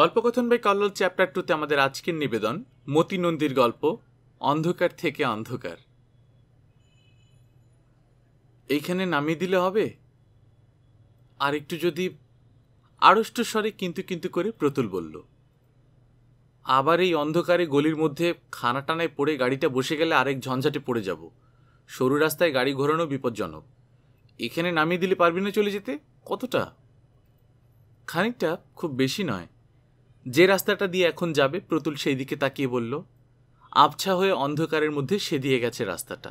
গল্পকথন by Kallol chapter টুতে আমাদের আজকের নিবেদন মতি নন্দীর গল্প অন্ধকার থেকে অন্ধকার এইখানে নামিয়ে দিলে হবে আর একটু যদি আড়ষ্ট স্বরে কিন্তু কিন্তু করে প্রতুল বলল আবার এই অন্ধকারে গলির মধ্যে খানাটানায় পড়ে গাড়িটা বসে গেলে আরেক ঝঞ্ঝাটে পড়ে যাব সরু রাস্তায় গাড়ি ঘোরানো বিপজ্জনক এখানে নামিয়ে দিলে পারবি না চলে যেতে কতটা খানিকটা খুব বেশি নয় যে রাস্তাটা দিয়ে এখন যাবে প্রতুল সেই দিকে তাকিয়ে বলল আবছা হয়ে অন্ধকারের মধ্যে সে দিয়ে গেছে রাস্তাটা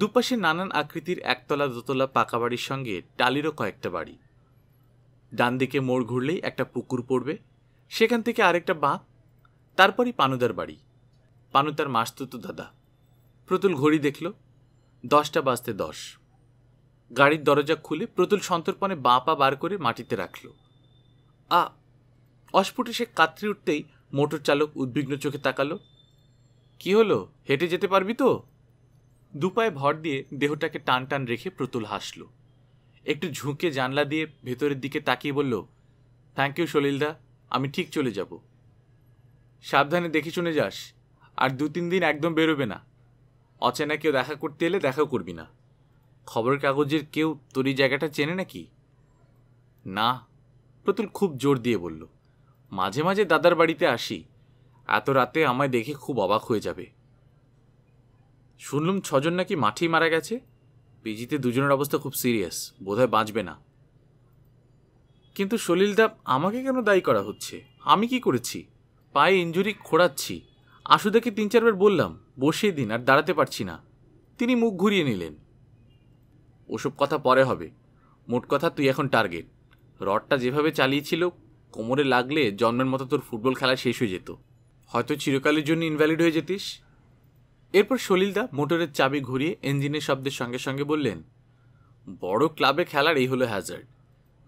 দুপাশে নানান আকৃতির একতলা দোতলা পাকা বাড়ির সঙ্গে টালিরও কয়েকটা বাড়ি ডান দিকে মোড় ঘুরলেই একটা পুকুর পড়বে সেখান থেকে আরেকটা বাঁক তারপরই পানুদার বাড়ি পানু তার দাদা প্রতুল ঘড়ি দেখল দশটা বাজতে দশ গাড়ির দরজা খুলে প্রতুল সন্তর্পণে বাঁ পা বার করে মাটিতে রাখল আ অস্ফুটে সে কাত্রি উঠতেই মোটর চালক উদ্বিগ্ন চোখে তাকালো কি হলো হেঁটে যেতে পারবি তো দুপায়ে ভর দিয়ে দেহটাকে টান টান রেখে প্রতুল হাসল একটু ঝুঁকে জানলা দিয়ে ভেতরের দিকে তাকিয়ে বলল থ্যাংক ইউ সলিলদা আমি ঠিক চলে যাব সাবধানে দেখে শুনে যাস আর দু তিন দিন একদম বেরোবে না অচেনা কেউ দেখা করতে এলে দেখা করবি না খবরের কাগজের কেউ তোর এই জায়গাটা চেনে নাকি না প্রতুল খুব জোর দিয়ে বলল মাঝে মাঝে দাদার বাড়িতে আসি এত রাতে আমায় দেখে খুব অবাক হয়ে যাবে শুনলুম ছজন নাকি মাঠেই মারা গেছে পিজিতে দুজনের অবস্থা খুব সিরিয়াস বোধহয় বাঁচবে না কিন্তু সলিলদা আমাকে কেন দায়ী করা হচ্ছে আমি কি করেছি পায়ে ইঞ্জুরি খোড়াচ্ছি আশুদাকে তিন চারবার বললাম বসিয়ে দিন আর দাঁড়াতে পারছি না তিনি মুখ ঘুরিয়ে নিলেন ওসব কথা পরে হবে মোট কথা তুই এখন টার্গেট রডটা যেভাবে চালিয়েছিল কোমরে লাগলে জন্মের মতো তোর ফুটবল খেলা শেষ হয়ে যেত হয়তো চিরকালের জন্য ইনভ্যালিড হয়ে যেতিস এরপর সলিলদা মোটরের চাবি ঘুরিয়ে ইঞ্জিনের শব্দের সঙ্গে সঙ্গে বললেন বড় ক্লাবে খেলার এই হলো হ্যাজার্ড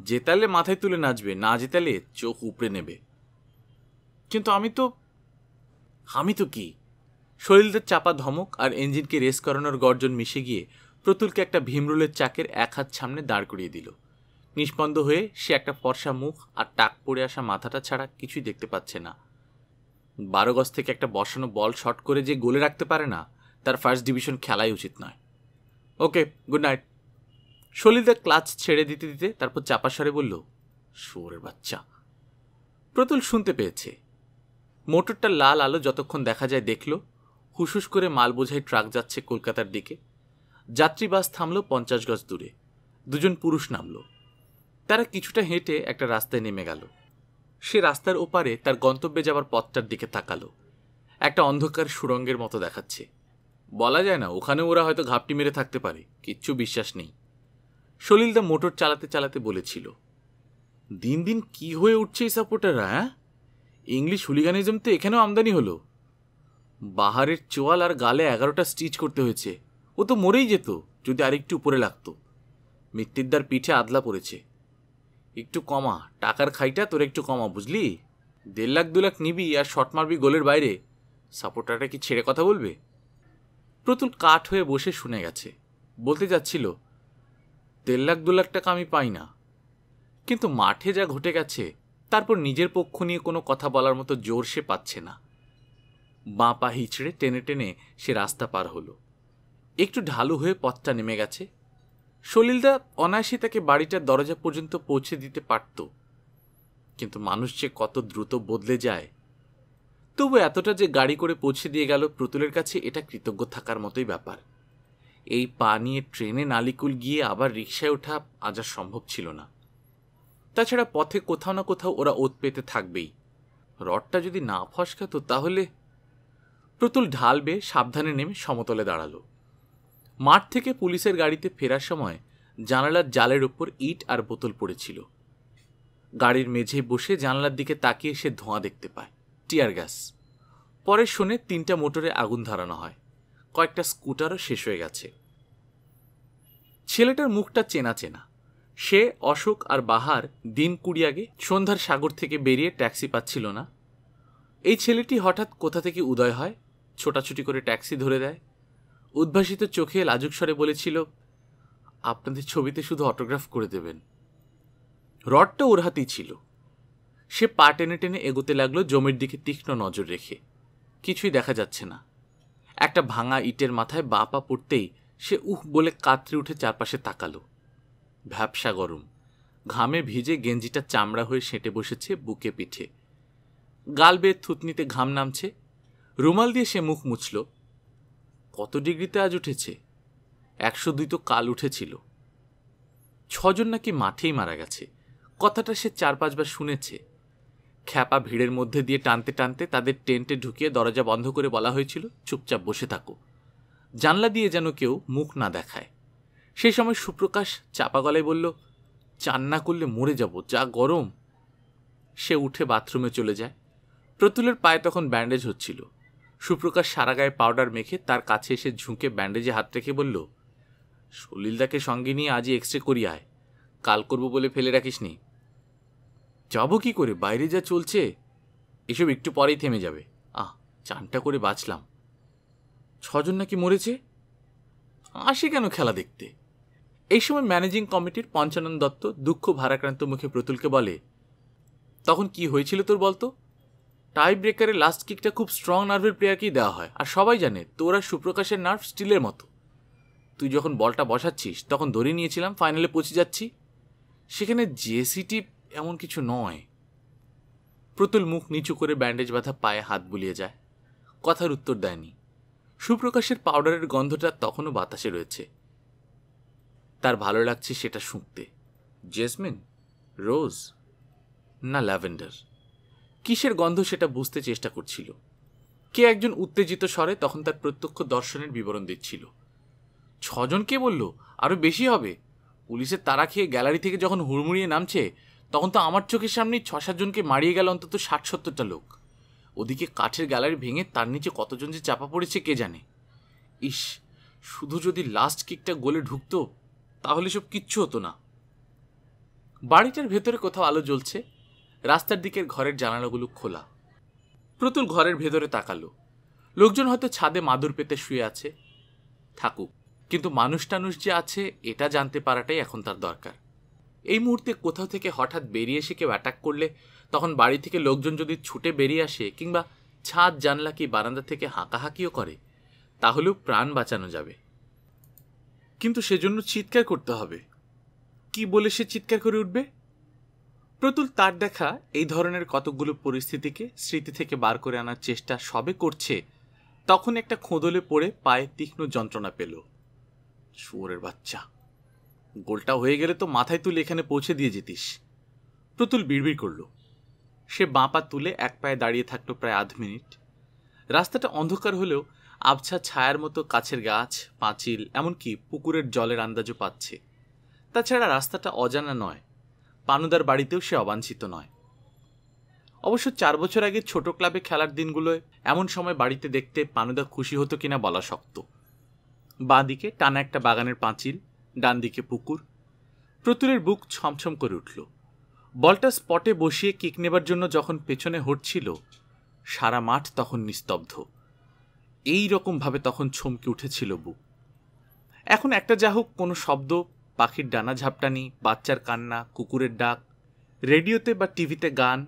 জেতালে মাথায় তুলে নাচবে না জেতালে চোখ উপড়ে নেবে কিন্তু আমি তো আমি তো কি শরীরদের চাপা ধমক আর ইঞ্জিনকে রেস করানোর গর্জন মিশে গিয়ে প্রতুলকে একটা ভীমরুলের চাকের এক হাত সামনে দাঁড় করিয়ে দিল নিষ্পন্দ হয়ে সে একটা ফর্সা মুখ আর টাক পড়ে আসা মাথাটা ছাড়া কিছুই দেখতে পাচ্ছে না বারো গজ থেকে একটা বসানো বল শট করে যে গোলে রাখতে পারে না তার ফার্স্ট ডিভিশন খেলাই উচিত নয় ওকে গুড নাইট শলিদা ক্লাচ ছেড়ে দিতে দিতে তারপর চাপা স্বরে বলল সুরের বাচ্চা প্রতুল শুনতে পেয়েছে মোটরটা লাল আলো যতক্ষণ দেখা যায় দেখল হুসুস করে মাল বোঝাই ট্রাক যাচ্ছে কলকাতার দিকে যাত্রী বাস থামল পঞ্চাশ গজ দূরে দুজন পুরুষ নামলো তারা কিছুটা হেঁটে একটা রাস্তায় নেমে গেল সে রাস্তার ওপারে তার গন্তব্যে যাওয়ার পথটার দিকে তাকালো একটা অন্ধকার সুরঙ্গের মতো দেখাচ্ছে বলা যায় না ওখানে ওরা হয়তো ঘাপটি মেরে থাকতে পারে কিচ্ছু বিশ্বাস নেই সলিলদা মোটর চালাতে চালাতে বলেছিল দিন দিন কি হয়ে উঠছে এই সাপোর্টাররা হ্যাঁ ইংলিশ হুলিগানিজম তো এখানেও আমদানি হলো বাহারের চোয়াল আর গালে এগারোটা স্টিচ করতে হয়েছে ও তো মরেই যেত যদি আরেকটু উপরে লাগতো মৃত্যুদার পিঠে আদলা পড়েছে একটু কমা টাকার খাইটা তোর একটু কমা বুঝলি দেড় লাখ দু লাখ নিবি আর শট মারবি গোলের বাইরে সাপোর্টারটা কি ছেড়ে কথা বলবে প্রতুল কাঠ হয়ে বসে শুনে গেছে বলতে যাচ্ছিল দেড় লাখ দু লাখ টাকা আমি পাই না কিন্তু মাঠে যা ঘটে গেছে তারপর নিজের পক্ষ নিয়ে কোনো কথা বলার মতো জোর সে পাচ্ছে না বাঁ পা হিচড়ে টেনে টেনে সে রাস্তা পার হলো একটু ঢালু হয়ে পথটা নেমে গেছে সলিলদা অনায়াসে তাকে বাড়িটার দরজা পর্যন্ত পৌঁছে দিতে পারত কিন্তু মানুষ যে কত দ্রুত বদলে যায় তবু এতটা যে গাড়ি করে পৌঁছে দিয়ে গেল প্রতুলের কাছে এটা কৃতজ্ঞ থাকার মতোই ব্যাপার এই পা নিয়ে ট্রেনে নালিকুল গিয়ে আবার রিক্সায় ওঠা আজ আর সম্ভব ছিল না তাছাড়া পথে কোথাও না কোথাও ওরা ওত পেতে থাকবেই রডটা যদি না ফসকাতো তাহলে প্রতুল ঢাল বেয়ে সাবধানে নেমে সমতলে দাঁড়ালো মাঠ থেকে পুলিশের গাড়িতে ফেরার সময় জানালার জালের ওপর ইট আর বোতল পড়েছিল গাড়ির মেঝে বসে জানালার দিকে তাকিয়ে সে ধোঁয়া দেখতে পায় টিয়ার গ্যাস পরে শুনে তিনটা মোটরে আগুন ধরানো হয় কয়েকটা স্কুটারও শেষ হয়ে গেছে ছেলেটার মুখটা চেনা চেনা সে অশোক আর বাহার দিন কুড়ি আগে সন্ধ্যার সাগর থেকে বেরিয়ে ট্যাক্সি পাচ্ছিল না এই ছেলেটি হঠাৎ কোথা থেকে উদয় হয় ছোটাছুটি করে ট্যাক্সি ধরে দেয় উদ্ভাসিত চোখে লাজুক স্বরে বলেছিল আপনাদের ছবিতে শুধু অটোগ্রাফ করে দেবেন রডটা ওর হাতেই ছিল সে পা টেনে টেনে এগোতে লাগলো জমির দিকে তীক্ষ্ণ নজর রেখে কিছুই দেখা যাচ্ছে না একটা ভাঙা ইটের মাথায় বা পা পড়তেই সে উহ বলে কাতরে উঠে চারপাশে তাকালো ভ্যাবসা গরম ঘামে ভিজে গেঞ্জিটা চামড়া হয়ে সেঁটে বসেছে বুকে পিঠে গাল বেয়ে থুতনিতে ঘাম নামছে রুমাল দিয়ে সে মুখ মুছল কত ডিগ্রিতে আজ উঠেছে একশো দুই তো কাল উঠেছিল ছজন নাকি মাঠেই মারা গেছে কথাটা সে চার পাঁচবার শুনেছে খ্যাপা ভিড়ের মধ্যে দিয়ে টানতে টানতে তাদের টেন্টে ঢুকিয়ে দরজা বন্ধ করে বলা হয়েছিল চুপচাপ বসে থাকো জানলা দিয়ে যেন কেউ মুখ না দেখায় সেই সময় সুপ্রকাশ চাপা গলায় বলল চান না করলে মরে যাব যা গরম সে উঠে বাথরুমে চলে যায় প্রতুলের পায়ে তখন ব্যান্ডেজ হচ্ছিল সুপ্রকাশ সারা গায়ে পাউডার মেখে তার কাছে এসে ঝুঁকে ব্যান্ডেজে হাত রেখে বলল সলিলদাকে সঙ্গে নিয়ে আজই এক্স রে করি আয় কাল করবো বলে ফেলে রাখিসনি যাব কি করে বাইরে যা চলছে এসব একটু পরেই থেমে যাবে আহ চানটা করে বাঁচলাম ছজন নাকি মরেছে আসে কেন খেলা দেখতে এই সময় ম্যানেজিং কমিটির পঞ্চানন দত্ত দুঃখ ভারাক্রান্ত মুখে প্রতুলকে বলে তখন কি হয়েছিল তোর বলতো টাই ব্রেকারে লাস্ট কিকটা খুব স্ট্রং নার্ভের প্লেয়ারকেই দেওয়া হয় আর সবাই জানে তোরা সুপ্রকাশের নার্ভ স্টিলের মতো তুই যখন বলটা বসাচ্ছিস তখন ধরে নিয়েছিলাম ফাইনালে পৌঁছে যাচ্ছি সেখানে জেসিটি এমন কিছু নয় প্রতুল মুখ নিচু করে ব্যান্ডেজ বাঁধা পায়ে হাত বুলিয়ে যায় কথার উত্তর দেয়নি সুপ্রকাশের পাউডারের গন্ধটা তখনও বাতাসে রয়েছে তার ভালো লাগছে সেটা শুঁকতে জেসমিন রোজ না ল্যাভেন্ডার কিসের গন্ধ সেটা বুঝতে চেষ্টা করছিল কে একজন উত্তেজিত স্বরে তখন তার প্রত্যক্ষ দর্শনের বিবরণ দিচ্ছিল ছজন কে বলল আরও বেশি হবে পুলিশের তারা খেয়ে গ্যালারি থেকে যখন হুড়মুড়িয়ে নামছে তখন তো আমার চোখের সামনেই ছ সাতজনকে মারিয়ে গেল অন্তত ষাট সত্তরটা লোক ওদিকে কাঠের গ্যালারি ভেঙে তার নিচে কতজন যে চাপা পড়েছে কে জানে ইস শুধু যদি লাস্ট কিকটা গোলে ঢুকতো তাহলে সব কিচ্ছু হতো না বাড়িটার ভেতরে কোথাও আলো জ্বলছে রাস্তার দিকের ঘরের জানালাগুলো খোলা প্রতুল ঘরের ভেতরে তাকালো লোকজন হয়তো ছাদে মাদুর পেতে শুয়ে আছে থাকুক কিন্তু মানুষ টানুষ যে আছে এটা জানতে পারাটাই এখন তার দরকার এই মুহূর্তে কোথাও থেকে হঠাৎ বেরিয়ে এসে কেউ অ্যাটাক করলে তখন বাড়ি থেকে লোকজন যদি ছুটে বেরিয়ে আসে কিংবা ছাদ জানলা কি বারান্দা থেকে হাঁকাহাঁকিও করে তাহলেও প্রাণ বাঁচানো যাবে কিন্তু সেজন্য চিৎকার করতে হবে কি বলে সে চিৎকার করে উঠবে প্রতুল তার দেখা এই ধরনের কতকগুলো পরিস্থিতিকে স্মৃতি থেকে বার করে আনার চেষ্টা সবে করছে তখন একটা খোঁদলে পড়ে পায়ে তীক্ষ্ণ যন্ত্রণা পেল শুয়োরের বাচ্চা গোলটা হয়ে গেলে তো মাথায় তুলে এখানে পৌঁছে দিয়ে যেতিস প্রতুল বিড়বিড় করল সে বাঁপা তুলে এক পায়ে দাঁড়িয়ে থাকলো প্রায় আধ মিনিট রাস্তাটা অন্ধকার হলেও আবছা ছায়ার মতো কাছের গাছ পাঁচিল এমনকি পুকুরের জলের আন্দাজও পাচ্ছে তাছাড়া রাস্তাটা অজানা নয় পানুদার বাড়িতেও সে অবাঞ্ছিত নয় অবশ্য চার বছর আগে ছোট ক্লাবে খেলার দিনগুলোয় এমন সময় বাড়িতে দেখতে পানুদা খুশি হতো কিনা বলা শক্ত বাঁ দিকে টানা একটা বাগানের পাঁচিল ডান দিকে পুকুর প্রতুলের বুক ছমছম করে উঠল বলটা স্পটে বসিয়ে কিক নেবার জন্য যখন পেছনে হটছিল সারা মাঠ তখন নিস্তব্ধ এই রকমভাবে তখন ছমকে উঠেছিল বুক এখন একটা যা হোক কোনো শব্দ পাখির ডানা ঝাপটানি বাচ্চার কান্না কুকুরের ডাক রেডিওতে বা টিভিতে গান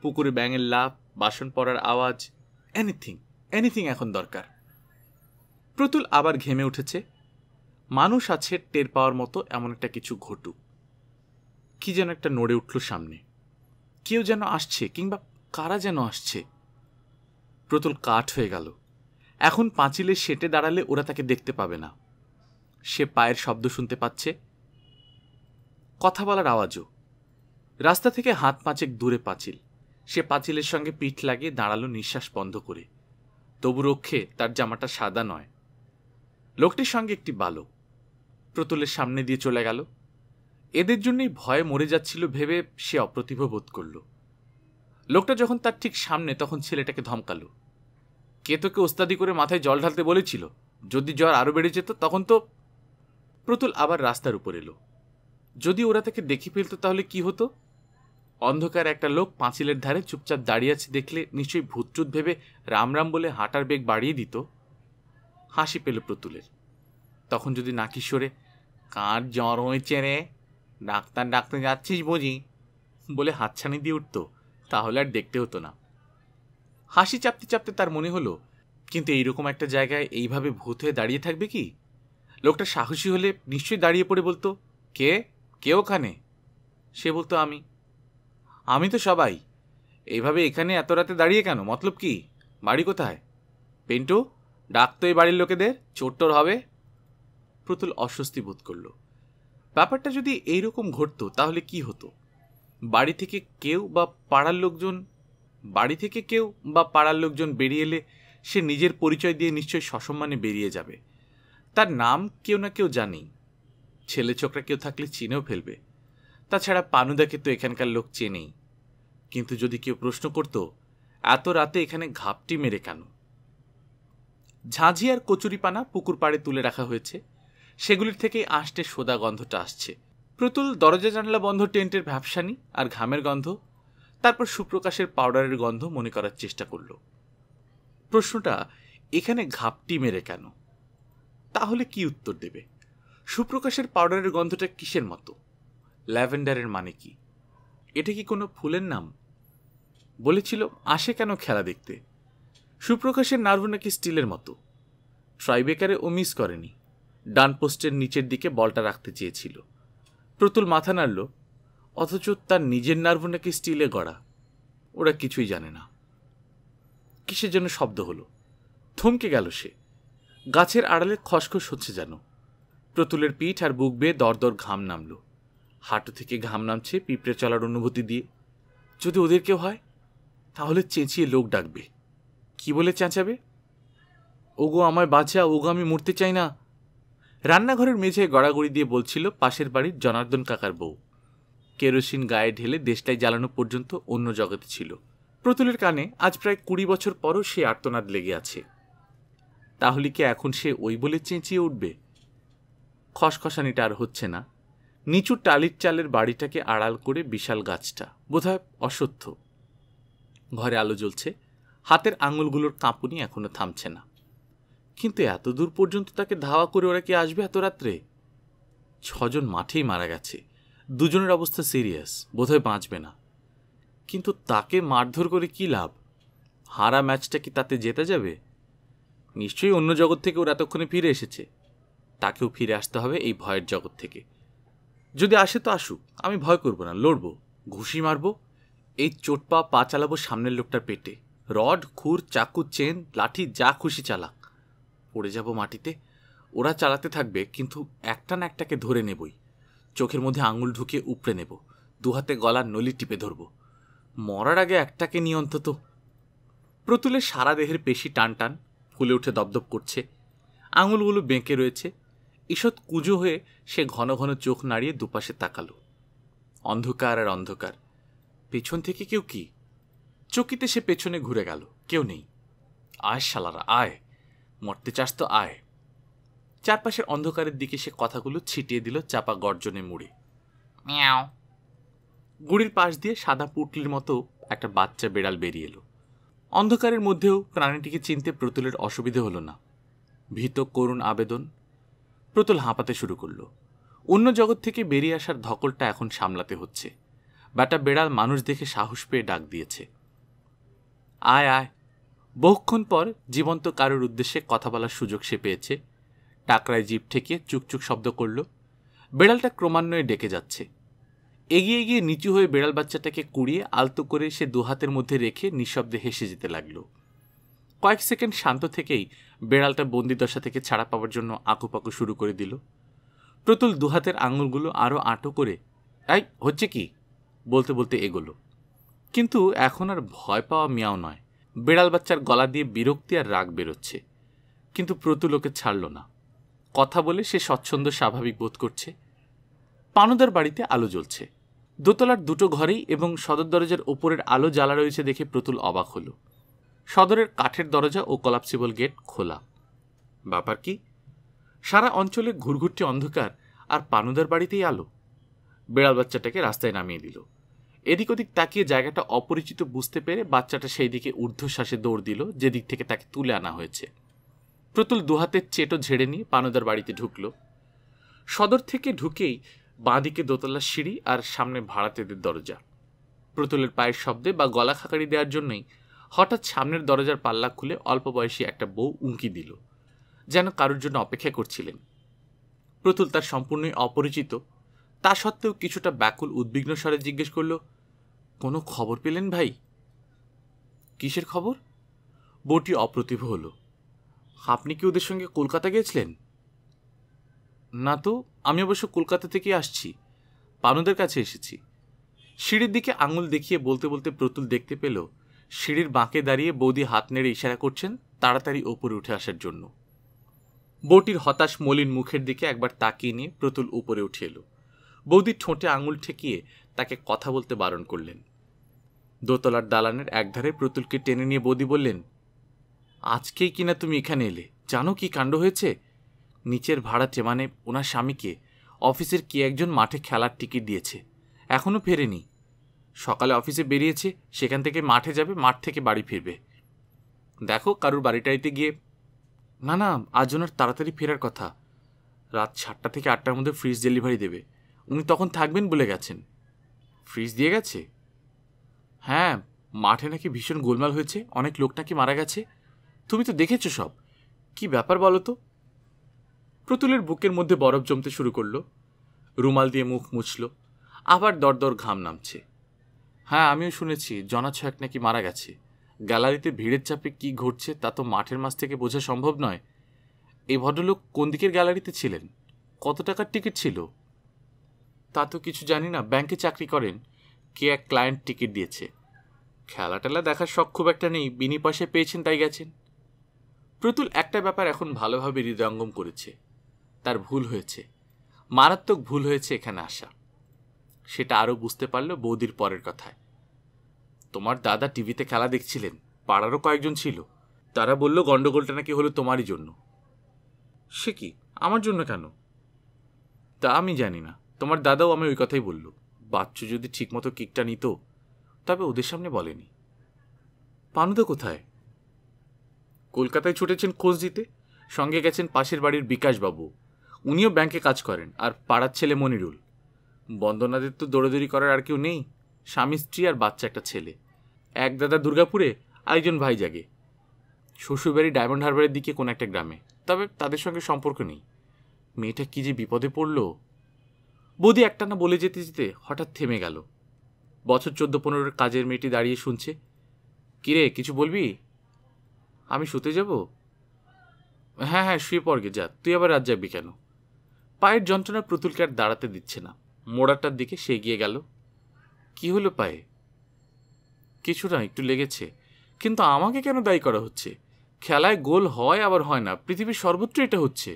পুকুরে ব্যাঙের লাভ বাসন পড়ার আওয়াজ এনিথিং এনিথিং এখন দরকার প্রতুল আবার ঘেমে উঠেছে মানুষ আছে টের পাওয়ার মতো এমন একটা কিছু ঘটুক কি যেন একটা নড়ে উঠল সামনে কেউ যেন আসছে কিংবা কারা যেন আসছে প্রতুল কাঠ হয়ে গেল এখন পাঁচিলে সেটে দাঁড়ালে ওরা তাকে দেখতে পাবে না সে পায়ের শব্দ শুনতে পাচ্ছে কথা বলার আওয়াজও রাস্তা থেকে হাত পাঁচেক দূরে পাঁচিল সে পাঁচিলের সঙ্গে পিঠ লাগিয়ে দাঁড়ালো নিঃশ্বাস বন্ধ করে তবু রক্ষে তার জামাটা সাদা নয় লোকটির সঙ্গে একটি বালক প্রতুলের সামনে দিয়ে চলে গেল এদের জন্যই ভয়ে মরে যাচ্ছিল ভেবে সে অপ্রতিভ বোধ করল লোকটা যখন তার ঠিক সামনে তখন ছেলেটাকে ধমকালো কে তোকে ওস্তাদি করে মাথায় জল ঢালতে বলেছিল যদি জ্বর আরও বেড়ে যেত তখন তো প্রতুল আবার রাস্তার উপর এলো যদি ওরা তাকে দেখে ফেলতো তাহলে কি হতো অন্ধকার একটা লোক পাঁচিলের ধারে চুপচাপ দাঁড়িয়ে আছে দেখলে নিশ্চয়ই ভূতচুত ভেবে রামরাম বলে হাঁটার বেগ বাড়িয়ে দিত হাসি পেল প্রতুলের তখন যদি সরে কার জ্বর হয়েছে রে ডাক্তার ডাকতে যাচ্ছিস বুঝি বলে হাতছানি দিয়ে উঠত তাহলে আর দেখতে হতো না হাসি চাপতে চাপতে তার মনে হলো কিন্তু এইরকম একটা জায়গায় এইভাবে ভূত হয়ে দাঁড়িয়ে থাকবে কি লোকটা সাহসী হলে নিশ্চয়ই দাঁড়িয়ে পড়ে বলতো কে কে ওখানে সে বলতো আমি আমি তো সবাই এইভাবে এখানে এত রাতে দাঁড়িয়ে কেন মতলব কি বাড়ি কোথায় পেন্টু ডাকতো এই বাড়ির লোকেদের চোরটোর হবে প্রতুল অস্বস্তি বোধ করল ব্যাপারটা যদি এইরকম ঘটতো তাহলে কি হতো বাড়ি থেকে কেউ বা পাড়ার লোকজন বাড়ি থেকে কেউ বা পাড়ার লোকজন বেরিয়ে এলে সে নিজের পরিচয় দিয়ে নিশ্চয়ই সসম্মানে বেরিয়ে যাবে তার নাম কেউ না কেউ জানেই ছেলে ছোকরা কেউ থাকলে চিনেও ফেলবে তাছাড়া পানুদাকে তো এখানকার লোক চেনেই কিন্তু যদি কেউ প্রশ্ন করত এত রাতে এখানে ঘাপটি মেরে কেন ঝাঁঝি আর কচুরিপানা পুকুর পাড়ে তুলে রাখা হয়েছে সেগুলির থেকেই আষ্টে সোদা গন্ধটা আসছে প্রতুল দরজা জানলা বন্ধ টেন্টের ভ্যাপসানি আর ঘামের গন্ধ তারপর সুপ্রকাশের পাউডারের গন্ধ মনে করার চেষ্টা করল প্রশ্নটা এখানে ঘাপটি মেরে কেন তাহলে কি উত্তর দেবে সুপ্রকাশের পাউডারের গন্ধটা কিসের মতো ল্যাভেন্ডারের মানে কি এটা কি কোনো ফুলের নাম বলেছিল আসে কেন খেলা দেখতে সুপ্রকাশের নার্ভ নাকি স্টিলের মতো ট্রাইবেকারে ও মিস করেনি ডান পোস্টের নিচের দিকে বলটা রাখতে চেয়েছিল প্রতুল মাথা নাড়ল অথচ তার নিজের নার্ভ নাকি স্টিলে গড়া ওরা কিছুই জানে না কিসের জন্য শব্দ হলো থমকে গেল সে গাছের আড়ালে খসখস হচ্ছে যেন প্রতুলের পিঠ আর বুক বেয়ে দরদর ঘাম নামল হাঁটু থেকে ঘাম নামছে পিঁপড়ে চলার অনুভূতি দিয়ে যদি ওদের কেউ হয় তাহলে চেঁচিয়ে লোক ডাকবে কি বলে চেঁচাবে ওগো আমায় বাঁচা ওগো আমি মরতে চাই না রান্নাঘরের মেঝে গড়াগড়ি দিয়ে বলছিল পাশের বাড়ির জনার্দন কাকার বউ কেরোসিন গায়ে ঢেলে দেশটাই জ্বালানো পর্যন্ত অন্য জগতে ছিল প্রতুলের কানে আজ প্রায় কুড়ি বছর পরও সে আর্তনাদ লেগে আছে তাহলে কি এখন সে ওই বলে চেঁচিয়ে উঠবে খসখসানিটা আর হচ্ছে না নিচু টালির চালের বাড়িটাকে আড়াল করে বিশাল গাছটা বোধহয় অসত্য ঘরে আলো জ্বলছে হাতের আঙুলগুলোর কাঁপুনি এখনও থামছে না কিন্তু এত দূর পর্যন্ত তাকে ধাওয়া করে ওরা কি আসবে এত রাত্রে ছজন মাঠেই মারা গেছে দুজনের অবস্থা সিরিয়াস বোধহয় বাঁচবে না কিন্তু তাকে মারধর করে কি লাভ হারা ম্যাচটা কি তাতে জেতা যাবে নিশ্চয়ই অন্য জগৎ থেকে ওর এতক্ষণে ফিরে এসেছে তাকেও ফিরে আসতে হবে এই ভয়ের জগৎ থেকে যদি আসে তো আসুক আমি ভয় করব না লড়ব ঘুষি মারব এই চোট পা পা চালাবো সামনের লোকটার পেটে রড খুর চাকু চেন লাঠি যা খুশি চালাক পড়ে যাব মাটিতে ওরা চালাতে থাকবে কিন্তু একটা না একটাকে ধরে নেবই চোখের মধ্যে আঙুল ঢুকিয়ে উপড়ে নেব দুহাতে গলার নলি টিপে ধরব মরার আগে একটাকে নিয়ে অন্তত প্রতুলের সারা দেহের পেশি টান টান ফুলে উঠে দপদপ করছে আঙুলগুলো বেঁকে রয়েছে ঈষৎ কুজো হয়ে সে ঘন ঘন চোখ নাড়িয়ে দুপাশে তাকালো অন্ধকার আর অন্ধকার পেছন থেকে কেউ কি চকিতে সে পেছনে ঘুরে গেল কেউ নেই আয় শালারা আয় মরতে চাস তো আয় চারপাশের অন্ধকারের দিকে সে কথাগুলো ছিটিয়ে দিল চাপা গর্জনে মুড়ে গুড়ির পাশ দিয়ে সাদা পুটলির মতো একটা বাচ্চা বেড়াল বেরিয়ে এলো অন্ধকারের মধ্যেও প্রাণীটিকে চিনতে প্রতুলের অসুবিধে হল না ভীত করুণ আবেদন প্রতুল হাঁপাতে শুরু করলো অন্য জগৎ থেকে বেরিয়ে আসার ধকলটা এখন সামলাতে হচ্ছে ব্যাটা বেড়াল মানুষ দেখে সাহস পেয়ে ডাক দিয়েছে আয় আয় বহুক্ষণ পর জীবন্ত কারোর উদ্দেশ্যে কথা বলার সুযোগ সে পেয়েছে টাকরায় জিপ ঠেকিয়ে চুকচুক শব্দ করল বেড়ালটা ক্রমান্বয়ে ডেকে যাচ্ছে এগিয়ে গিয়ে নিচু হয়ে বেড়াল বাচ্চাটাকে কুড়িয়ে আলতো করে সে দুহাতের মধ্যে রেখে নিঃশব্দে হেসে যেতে লাগল কয়েক সেকেন্ড শান্ত থেকেই বেড়ালটা বন্দিদশা থেকে ছাড়া পাওয়ার জন্য আঁকুপাকু শুরু করে দিল প্রতুল দুহাতের আঙুলগুলো আরও আঁটো করে এই হচ্ছে কি বলতে বলতে এগোলো কিন্তু এখন আর ভয় পাওয়া মিয়াও নয় বেড়াল বাচ্চার গলা দিয়ে বিরক্তি আর রাগ বেরোচ্ছে কিন্তু প্রতুল ওকে ছাড়ল না কথা বলে সে স্বচ্ছন্দ স্বাভাবিক বোধ করছে পানুদার বাড়িতে আলো জ্বলছে দোতলার দুটো ঘরেই এবং সদর দরজার ওপরের আলো জ্বালা রয়েছে দেখে প্রতুল অবাক হলো সদরের কাঠের দরজা ও কলাপসিবল গেট খোলা ব্যাপার কি সারা অঞ্চলে ঘুরঘুরটি অন্ধকার আর পানুদার বাড়িতেই আলো বেড়াল বাচ্চাটাকে রাস্তায় নামিয়ে দিল এদিক ওদিক তাকিয়ে জায়গাটা অপরিচিত বুঝতে পেরে বাচ্চাটা সেই দিকে ঊর্ধ্বশ্বাসে দৌড় দিল যেদিক থেকে তাকে তুলে আনা হয়েছে প্রতুল দুহাতের চেটো ঝেড়ে নিয়ে পানুদার বাড়িতে ঢুকল সদর থেকে ঢুকেই বাঁদিকে দোতলার সিঁড়ি আর সামনে ভাড়াতেদের দরজা প্রতুলের পায়ের শব্দে বা গলা খাকারি দেওয়ার জন্যই হঠাৎ সামনের দরজার পাল্লা খুলে অল্প বয়সী একটা বউ উঁকি দিল যেন কারোর জন্য অপেক্ষা করছিলেন প্রতুল তার সম্পূর্ণই অপরিচিত তা সত্ত্বেও কিছুটা ব্যাকুল উদ্বিগ্ন স্বরে জিজ্ঞেস করল কোনো খবর পেলেন ভাই কিসের খবর বউটি অপ্রতিভ হল আপনি কি ওদের সঙ্গে কলকাতা গেছিলেন না তো আমি অবশ্য কলকাতা থেকে আসছি পানুদের কাছে এসেছি সিঁড়ির দিকে আঙুল দেখিয়ে বলতে বলতে প্রতুল দেখতে পেল সিঁড়ির বাঁকে দাঁড়িয়ে বৌদি হাত নেড়ে ইশারা করছেন তাড়াতাড়ি ওপরে উঠে আসার জন্য বউটির হতাশ মলিন মুখের দিকে একবার তাকিয়ে নিয়ে প্রতুল উপরে উঠে এলো বৌদি ঠোঁটে আঙুল ঠেকিয়ে তাকে কথা বলতে বারণ করলেন দোতলার দালানের একধারে প্রতুলকে টেনে নিয়ে বৌদি বললেন আজকেই কিনা তুমি এখানে এলে জানো কি কাণ্ড হয়েছে নিচের ভাড়াটে মানে ওনার স্বামীকে অফিসের কে একজন মাঠে খেলার টিকিট দিয়েছে এখনও ফেরেনি সকালে অফিসে বেরিয়েছে সেখান থেকে মাঠে যাবে মাঠ থেকে বাড়ি ফিরবে দেখো কারুর বাড়িটাড়িতে গিয়ে না না আজ ওনার তাড়াতাড়ি ফেরার কথা রাত সাতটা থেকে আটটার মধ্যে ফ্রিজ ডেলিভারি দেবে উনি তখন থাকবেন বলে গেছেন ফ্রিজ দিয়ে গেছে হ্যাঁ মাঠে নাকি ভীষণ গোলমাল হয়েছে অনেক লোক নাকি মারা গেছে তুমি তো দেখেছো সব কি ব্যাপার বলো তো প্রতুলের বুকের মধ্যে বরফ জমতে শুরু করলো রুমাল দিয়ে মুখ মুছল আবার দরদর ঘাম নামছে হ্যাঁ আমিও শুনেছি জনা ছয়েক নাকি মারা গেছে গ্যালারিতে ভিড়ের চাপে কি ঘটছে তা তো মাঠের মাছ থেকে বোঝা সম্ভব নয় এই ভদ্রলোক কোন দিকের গ্যালারিতে ছিলেন কত টাকার টিকিট ছিল তা তো কিছু জানি না ব্যাংকে চাকরি করেন কে এক ক্লায়েন্ট টিকিট দিয়েছে খেলা টেলা দেখার শখ খুব একটা নেই বিনি পয়সায় পেয়েছেন তাই গেছেন প্রতুল একটা ব্যাপার এখন ভালোভাবে হৃদয়ঙ্গম করেছে তার ভুল হয়েছে মারাত্মক ভুল হয়েছে এখানে আসা সেটা আরও বুঝতে পারলো বৌদির পরের কথায় তোমার দাদা টিভিতে খেলা দেখছিলেন পাড়ারও কয়েকজন ছিল তারা বলল গণ্ডগোলটা নাকি হলো তোমারই জন্য সে কি আমার জন্য কেন তা আমি জানি না তোমার দাদাও আমি ওই কথাই বলল বাচ্চু যদি ঠিকমতো কিকটা নিত তবে ওদের সামনে বলেনি পানুদা কোথায় কলকাতায় ছুটেছেন খোঁজ দিতে সঙ্গে গেছেন পাশের বাড়ির বিকাশবাবু উনিও ব্যাংকে কাজ করেন আর পাড়ার ছেলে মনিরুল বন্দনাদের তো দৌড়াদৌড়ি করার আর কেউ নেই স্বামী স্ত্রী আর বাচ্চা একটা ছেলে এক দাদা দুর্গাপুরে আরেকজন ভাই জাগে শ্বশুরবাড়ি ডায়মন্ড হারবারের দিকে কোনো একটা গ্রামে তবে তাদের সঙ্গে সম্পর্ক নেই মেয়েটা কি যে বিপদে পড়ল বৌদি একটা না বলে যেতে যেতে হঠাৎ থেমে গেল বছর চোদ্দ পনেরোর কাজের মেয়েটি দাঁড়িয়ে শুনছে কিরে কিছু বলবি আমি শুতে যাব হ্যাঁ হ্যাঁ শুয়ে পড়গে যা তুই আবার রাত যাবি কেন পায়ের যন্ত্রণা প্রতুলকে আর দাঁড়াতে দিচ্ছে না মোড়াটার দিকে সে এগিয়ে গেল কি হলো পায়ে কিছু না একটু লেগেছে কিন্তু আমাকে কেন দায়ী করা হচ্ছে খেলায় গোল হয় আবার হয় না পৃথিবীর সর্বত্র এটা হচ্ছে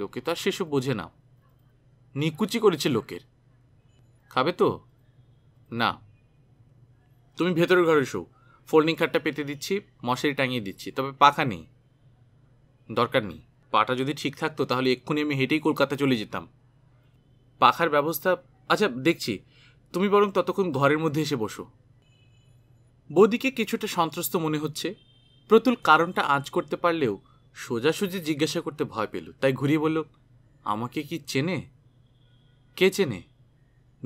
লোকে তো আর সেসব বোঝে না নিকুচি করেছে লোকের খাবে তো না তুমি ভেতরের ঘরে শো ফোল্ডিং খাটটা পেতে দিচ্ছি মশারি টাঙিয়ে দিচ্ছি তবে পাখা নেই দরকার নেই পাটা যদি ঠিক থাকতো তাহলে এক্ষুনি আমি হেঁটেই কলকাতা চলে যেতাম পাখার ব্যবস্থা আচ্ছা দেখছি তুমি বরং ততক্ষণ ঘরের মধ্যে এসে বসো বৌদিকে কিছুটা সন্ত্রস্ত মনে হচ্ছে প্রতুল কারণটা আঁচ করতে পারলেও সোজাসুজি জিজ্ঞাসা করতে ভয় পেল তাই ঘুরিয়ে বলল আমাকে কি চেনে কে চেনে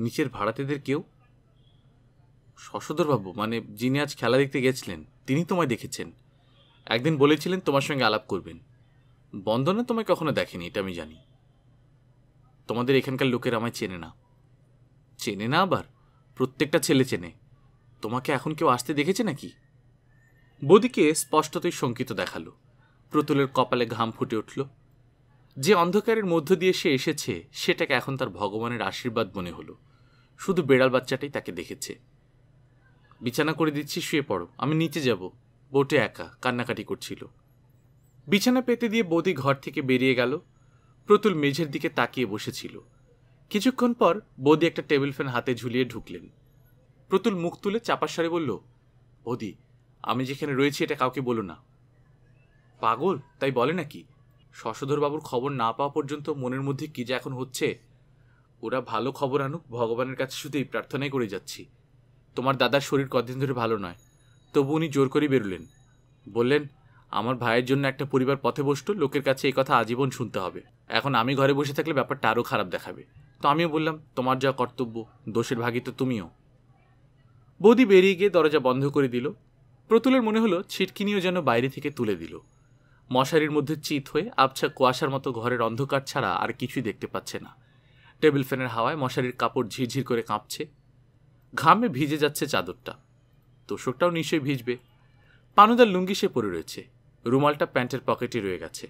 নিচের ভাড়াতেদের কেউ শশধরবাবু মানে যিনি আজ খেলা দেখতে গেছিলেন তিনি তোমায় দেখেছেন একদিন বলেছিলেন তোমার সঙ্গে আলাপ করবেন বন্দনা তোমায় কখনো দেখেনি এটা আমি জানি তোমাদের এখানকার লোকেরা আমায় চেনে না চেনে না আবার প্রত্যেকটা ছেলে চেনে তোমাকে এখন কেউ আসতে দেখেছে নাকি বদিকে স্পষ্টতই শঙ্কিত দেখালো প্রতুলের কপালে ঘাম ফুটে উঠল যে অন্ধকারের মধ্য দিয়ে সে এসেছে সেটাকে এখন তার ভগবানের আশীর্বাদ মনে হলো শুধু বেড়াল বাচ্চাটাই তাকে দেখেছে বিছানা করে দিচ্ছি শুয়ে পড়ো আমি নিচে যাব বোটে একা কান্নাকাটি করছিল বিছানা পেতে দিয়ে বৌদি ঘর থেকে বেরিয়ে গেল প্রতুল মেঝের দিকে তাকিয়ে বসেছিল কিছুক্ষণ পর বৌদি একটা টেবিল ফ্যান হাতে ঝুলিয়ে ঢুকলেন প্রতুল মুখ তুলে চাপার বলল বৌদি আমি যেখানে রয়েছি এটা কাউকে বলো না পাগল তাই বলে নাকি বাবুর খবর না পাওয়া পর্যন্ত মনের মধ্যে কী যে এখন হচ্ছে ওরা ভালো খবর আনুক ভগবানের কাছে শুধু এই প্রার্থনাই করে যাচ্ছি তোমার দাদার শরীর কদিন ধরে ভালো নয় তবু উনি জোর করে বেরোলেন বললেন আমার ভাইয়ের জন্য একটা পরিবার পথে বসত লোকের কাছে এই কথা আজীবন শুনতে হবে এখন আমি ঘরে বসে থাকলে ব্যাপারটা আরও খারাপ দেখাবে তো আমিও বললাম তোমার যা কর্তব্য দোষের ভাগি তো তুমিও বৌদি বেরিয়ে গিয়ে দরজা বন্ধ করে দিল প্রতুলের মনে হলো ছিটকিনিও যেন বাইরে থেকে তুলে দিল মশারির মধ্যে চিত হয়ে আবছা কুয়াশার মতো ঘরের অন্ধকার ছাড়া আর কিছুই দেখতে পাচ্ছে না টেবিল ফ্যানের হাওয়ায় মশারির কাপড় ঝিরঝির করে কাঁপছে ঘামে ভিজে যাচ্ছে চাদরটা তোষকটাও নিশ্চয়ই ভিজবে পানুদার লুঙ্গি সে পরে রয়েছে রুমালটা প্যান্টের পকেটে রয়ে গেছে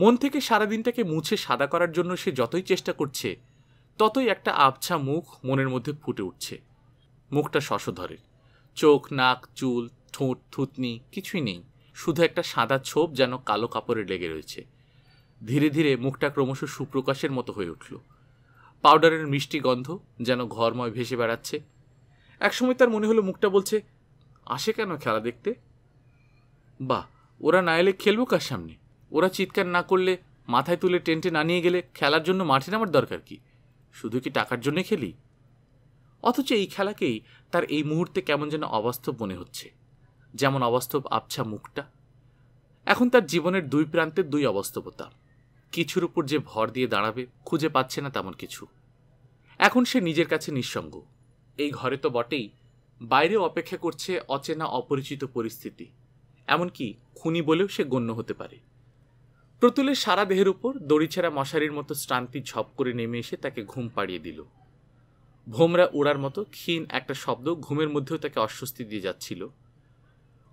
মন থেকে সারাদিনটাকে মুছে সাদা করার জন্য সে যতই চেষ্টা করছে ততই একটা আবছা মুখ মনের মধ্যে ফুটে উঠছে মুখটা শশধরের চোখ নাক চুল ঠোঁট থুতনি কিছুই নেই শুধু একটা সাদা ছোপ যেন কালো কাপড়ে লেগে রয়েছে ধীরে ধীরে মুখটা ক্রমশ সুপ্রকাশের মতো হয়ে উঠল পাউডারের মিষ্টি গন্ধ যেন ঘরময় ভেসে বেড়াচ্ছে একসময় তার মনে হলো মুখটা বলছে আসে কেন খেলা দেখতে বাহ ওরা না এলে খেলবো কার সামনে ওরা চিৎকার না করলে মাথায় তুলে টেন্টে না নিয়ে গেলে খেলার জন্য মাঠে নামার দরকার কি শুধু কি টাকার জন্য খেলি অথচ এই খেলাকেই তার এই মুহূর্তে কেমন যেন অবাস্তব মনে হচ্ছে যেমন অবাস্তব আবছা মুখটা এখন তার জীবনের দুই প্রান্তের দুই অবাস্তবতা কিছুর উপর যে ভর দিয়ে দাঁড়াবে খুঁজে পাচ্ছে না তেমন কিছু এখন সে নিজের কাছে নিঃসঙ্গ এই ঘরে তো বটেই বাইরেও অপেক্ষা করছে অচেনা অপরিচিত পরিস্থিতি এমনকি খুনি বলেও সে গণ্য হতে পারে প্রতুলের সারা দেহের উপর দড়িছেঁড়া মশারির মতো শ্রান্তি ঝপ করে নেমে এসে তাকে ঘুম পাড়িয়ে দিল ভোমরা উড়ার মতো ক্ষীণ একটা শব্দ ঘুমের মধ্যেও তাকে অস্বস্তি দিয়ে যাচ্ছিল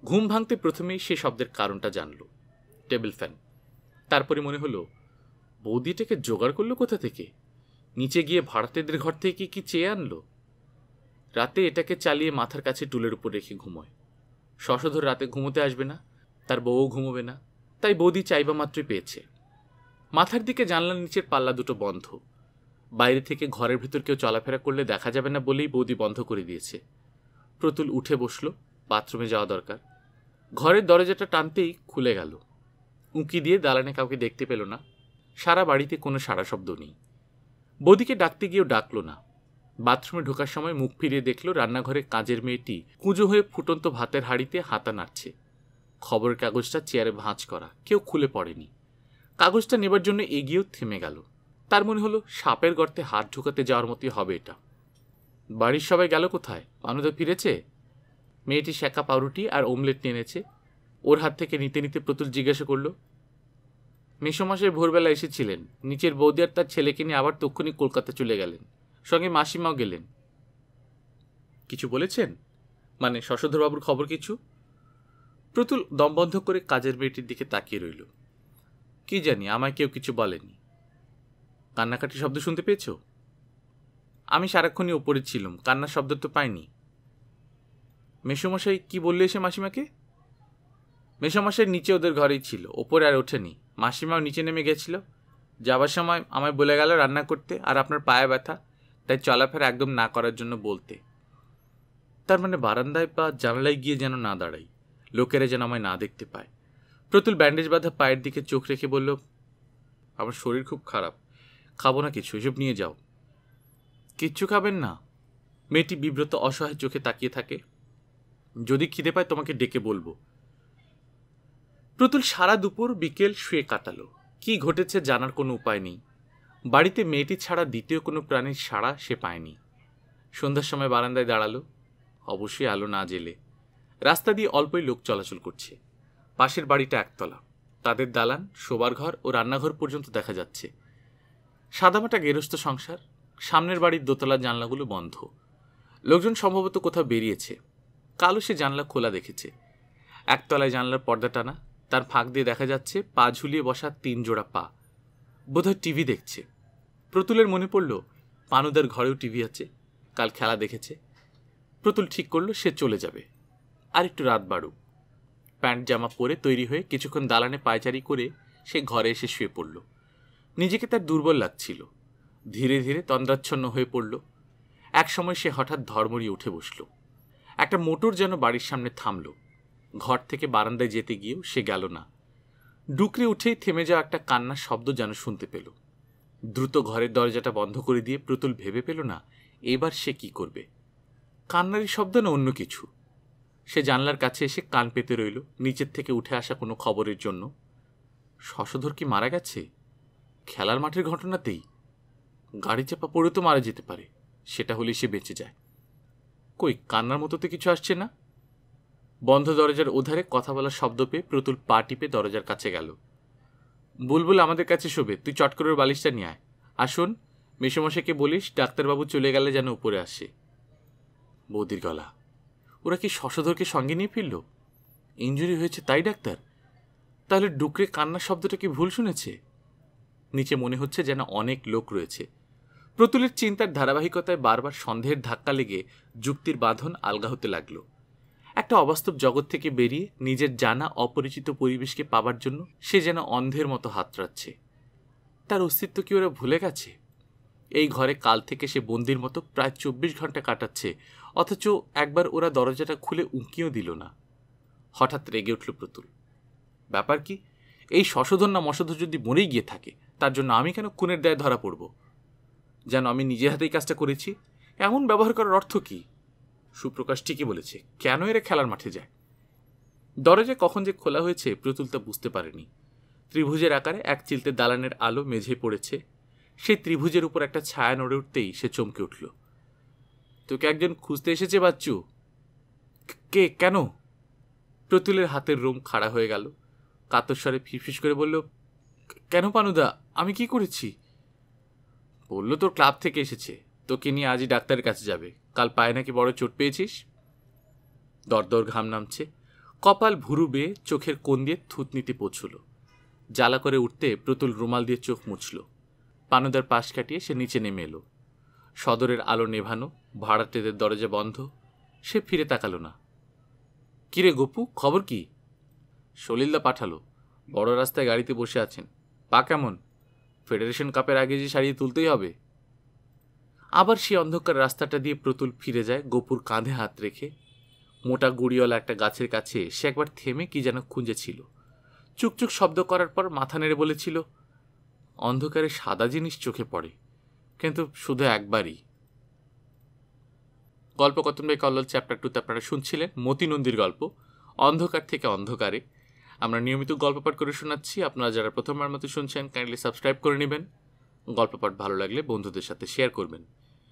ঘুম ভাঙতে প্রথমেই সে শব্দের কারণটা জানল টেবিল ফ্যান তারপরে মনে হলো বৌদিটাকে জোগাড় করলো কোথা থেকে নিচে গিয়ে ভাড়াতেদের ঘর থেকে কি চেয়ে আনলো রাতে এটাকে চালিয়ে মাথার কাছে টুলের উপর রেখে ঘুমোয় শশধর রাতে ঘুমোতে আসবে না তার বউও ঘুমোবে না তাই বৌদি চাইবা মাত্রই পেয়েছে মাথার দিকে জানলার নিচের পাল্লা দুটো বন্ধ বাইরে থেকে ঘরের ভিতর কেউ চলাফেরা করলে দেখা যাবে না বলেই বৌদি বন্ধ করে দিয়েছে প্রতুল উঠে বসল বাথরুমে যাওয়া দরকার ঘরের দরজাটা টানতেই খুলে গেল উঁকি দিয়ে দালানে কাউকে দেখতে পেল না সারা বাড়িতে কোনো সারা শব্দ নেই বৌদিকে ডাকতে গিয়েও ডাকলো না বাথরুমে ঢোকার সময় মুখ ফিরিয়ে দেখল রান্নাঘরে কাজের মেয়েটি কুঁজো হয়ে ফুটন্ত ভাতের হাড়িতে হাতা নাড়ছে খবরের কাগজটা চেয়ারে ভাঁজ করা কেউ খুলে পড়েনি কাগজটা নেবার জন্য এগিয়েও থেমে গেল তার মনে হলো সাপের গর্তে হাত ঢুকাতে যাওয়ার মতোই হবে এটা বাড়ির সবাই গেল কোথায় পানুদা ফিরেছে মেয়েটি শেখা পাউরুটি আর নিয়ে এনেছে ওর হাত থেকে নিতে নিতে প্রতুল জিজ্ঞাসা করল মেসোমাসে ভোরবেলা এসেছিলেন নিচের বৌদি আর তার ছেলেকে নিয়ে আবার তক্ষুনি কলকাতা চলে গেলেন সঙ্গে মাসিমাও গেলেন কিছু বলেছেন মানে শশধরবাবুর খবর কিছু প্রতুল দম বন্ধ করে কাজের মেয়েটির দিকে তাকিয়ে রইল কি জানি আমায় কেউ কিছু বলেনি কান্নাকাটি শব্দ শুনতে পেয়েছ আমি সারাক্ষণই ওপরে ছিলাম কান্নার শব্দ তো পাইনি মেসোমশাই কি বললে এসে মাসিমাকে মেসোমশাই নিচে ওদের ঘরেই ছিল ওপরে আর ওঠেনি মাসিমাও নিচে নেমে গেছিল যাবার সময় আমায় বলে গেল রান্না করতে আর আপনার পায়ে ব্যথা তাই চলাফেরা একদম না করার জন্য বলতে তার মানে বারান্দায় বা জানালায় গিয়ে যেন না দাঁড়াই লোকেরা যেন আমায় না দেখতে পায় প্রতুল ব্যান্ডেজ বাঁধা পায়ের দিকে চোখ রেখে বলল আমার শরীর খুব খারাপ খাবো না কিছু এসব নিয়ে যাও কিচ্ছু খাবেন না মেয়েটি বিব্রত অসহায় চোখে তাকিয়ে থাকে যদি খিদে পায় তোমাকে ডেকে বলবো প্রতুল সারা দুপুর বিকেল শুয়ে কাটালো কি ঘটেছে জানার কোনো উপায় নেই বাড়িতে মেয়েটি ছাড়া দ্বিতীয় কোনো প্রাণীর সাড়া সে পায়নি সন্ধ্যার সময় বারান্দায় দাঁড়ালো অবশ্যই আলো না জেলে রাস্তা দিয়ে অল্পই লোক চলাচল করছে পাশের বাড়িটা একতলা তাদের দালান শোবার ঘর ও রান্নাঘর পর্যন্ত দেখা যাচ্ছে সাদামাটা গেরস্থ সংসার সামনের বাড়ির দোতলা জানলাগুলো বন্ধ লোকজন সম্ভবত কোথাও বেরিয়েছে কালো সে জানলা খোলা দেখেছে একতলায় জানলার পর্দা টানা তার ফাঁক দিয়ে দেখা যাচ্ছে পা ঝুলিয়ে বসা তিন জোড়া পা বোধহয় টিভি দেখছে প্রতুলের মনে পড়ল পানুদার ঘরেও টিভি আছে কাল খেলা দেখেছে প্রতুল ঠিক করলো সে চলে যাবে আর একটু রাত বাড়ুক প্যান্ট জামা পরে তৈরি হয়ে কিছুক্ষণ দালানে পায়চারি করে সে ঘরে এসে শুয়ে পড়ল নিজেকে তার দুর্বল লাগছিল ধীরে ধীরে তন্দ্রাচ্ছন্ন হয়ে পড়ল সময় সে হঠাৎ ধর্মরিয়ে উঠে বসল একটা মোটর যেন বাড়ির সামনে থামল ঘর থেকে বারান্দায় যেতে গিয়েও সে গেল না ডুকরে উঠেই থেমে যাওয়া একটা কান্নার শব্দ যেন শুনতে পেলো দ্রুত ঘরের দরজাটা বন্ধ করে দিয়ে প্রতুল ভেবে পেল না এবার সে কি করবে কান্নারি শব্দ না অন্য কিছু সে জানলার কাছে এসে কান পেতে রইল নিচের থেকে উঠে আসা কোনো খবরের জন্য শশধর কি মারা গেছে খেলার মাঠের ঘটনাতেই গাড়ি চাপা পড়ে তো মারা যেতে পারে সেটা হলে সে বেঁচে যায় কই কান্নার মতো তো কিছু আসছে না বন্ধ দরজার ওধারে কথা বলার শব্দ পেয়ে প্রতুল পা টিপে দরজার কাছে গেল বুলবুল আমাদের কাছে শোবে তুই চট করে বালিশটা নিয়ে আয় আসুন মেসোমশাইকে বলিস ডাক্তারবাবু চলে গেলে যেন উপরে আসে বৌদির গলা ওরা কি শশধরকে সঙ্গে নিয়ে ফিরল ইঞ্জুরি হয়েছে তাই ডাক্তার তাহলে ডুকরে কান্নার শব্দটা কি ভুল শুনেছে নিচে মনে হচ্ছে যেন অনেক লোক রয়েছে প্রতুলের চিন্তার ধারাবাহিকতায় বারবার সন্দেহের ধাক্কা লেগে যুক্তির বাঁধন আলগা হতে লাগলো একটা অবাস্তব জগৎ থেকে বেরিয়ে নিজের জানা অপরিচিত পরিবেশকে পাবার জন্য সে যেন অন্ধের মতো হাতড়াচ্ছে তার অস্তিত্ব কি ওরা ভুলে গেছে এই ঘরে কাল থেকে সে বন্দির মতো প্রায় চব্বিশ ঘন্টা কাটাচ্ছে অথচ একবার ওরা দরজাটা খুলে উঁকিও দিল না হঠাৎ রেগে উঠল প্রতুল ব্যাপার কি এই শশধন না মশোধ যদি মরেই গিয়ে থাকে তার জন্য আমি কেন খুনের দায়ে ধরা পড়ব যেন আমি নিজের হাতেই কাজটা করেছি এমন ব্যবহার করার অর্থ কী সুপ্রকাশ ঠিকই বলেছে কেন এরা খেলার মাঠে যায় দরজা কখন যে খোলা হয়েছে প্রতুল তা বুঝতে পারেনি ত্রিভুজের আকারে এক চিলতে দালানের আলো মেঝে পড়েছে সেই ত্রিভুজের উপর একটা ছায়া নড়ে উঠতেই সে চমকে উঠল তোকে একজন খুঁজতে এসেছে বাচ্চু কে কেন প্রতুলের হাতের রোম খাড়া হয়ে গেল কাতস্বরে ফিসফিস করে বলল কেন পানুদা আমি কি করেছি বললো তোর ক্লাব থেকে এসেছে তোকে নিয়ে আজই ডাক্তারের কাছে যাবে কাল পায়ে নাকি বড় চোট পেয়েছিস দরদর ঘাম নামছে কপাল ভুরু বেয়ে চোখের কোন দিয়ে থুতনিতে পৌঁছল জ্বালা করে উঠতে প্রতুল রুমাল দিয়ে চোখ মুছল পানদার পাশ কাটিয়ে সে নিচে নেমে এলো সদরের আলো নেভানো ভাড়াটেদের দরজা বন্ধ সে ফিরে তাকালো না কিরে গপু খবর কি সলিলদা পাঠালো বড় রাস্তায় গাড়িতে বসে আছেন পা কেমন ফেডারেশন কাপের আগে যে সারিয়ে তুলতেই হবে আবার সেই অন্ধকার রাস্তাটা দিয়ে প্রতুল ফিরে যায় গোপুর কাঁধে হাত রেখে মোটা গুড়িওয়ালা একটা গাছের কাছে সে একবার থেমে কি যেন খুঁজেছিল চুকচুক শব্দ করার পর মাথা নেড়ে বলেছিল অন্ধকারে সাদা জিনিস চোখে পড়ে কিন্তু শুধু একবারই গল্প কথন বাই চ্যাপ্টার টুতে আপনারা শুনছিলেন মতি নন্দীর গল্প অন্ধকার থেকে অন্ধকারে আমরা নিয়মিত গল্প পাঠ করে শোনাচ্ছি আপনারা যারা প্রথমবার মতো শুনছেন কাইন্ডলি সাবস্ক্রাইব করে নেবেন গল্প পাঠ ভালো লাগলে বন্ধুদের সাথে শেয়ার করবেন